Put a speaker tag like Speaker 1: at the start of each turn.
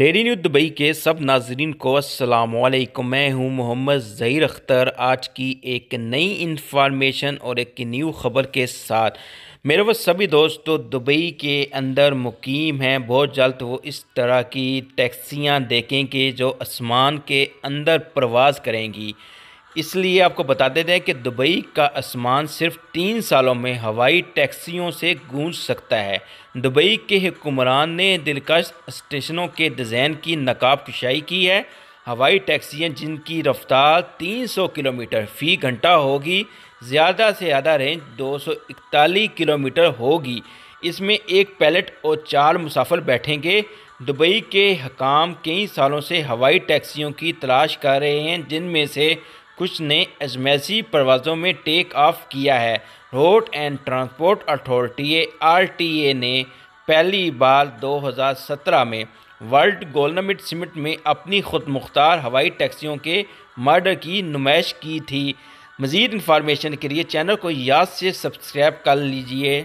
Speaker 1: dairy news Dubai के सब नाजरीन को असलकम मैं हूं मोहम्मद ज़हीर अख्तर आज की एक नई इन्फॉर्मेशन और एक न्यू खबर के साथ मेरे वो सभी दोस्त तो दुबई के अंदर मुकीम हैं बहुत जल्द वो इस तरह की टैक्सियां देखेंगे जो आसमान के अंदर प्रवास करेंगी इसलिए आपको बता देते हैं कि दुबई का आसमान सिर्फ तीन सालों में हवाई टैक्सियों से गूंज सकता है दुबई के हुक्मरान ने दिलकश स्टेशनों के डिज़ाइन की नकाब कशाई की है हवाई टैक्सियाँ जिनकी रफ्तार 300 किलोमीटर फ़ी घंटा होगी ज़्यादा से ज़्यादा रेंज 241 किलोमीटर होगी इसमें एक पैलेट और चार मुसाफर बैठेंगे दुबई के हकाम कई सालों से हवाई टैक्सियों की तलाश कर रहे हैं जिनमें से कुछ ने अजमैसी परवाज़ों में टेक ऑफ किया है road and transport authority R T A ने पहली बार 2017 में वर्ल्ड गोलनमिट समिट में अपनी खुद मुख्तार हवाई टैक्सियों के मर्डर की नुमाइश की थी मज़ीद इंफॉर्मेशन के लिए चैनल को याद से सब्सक्राइब कर लीजिए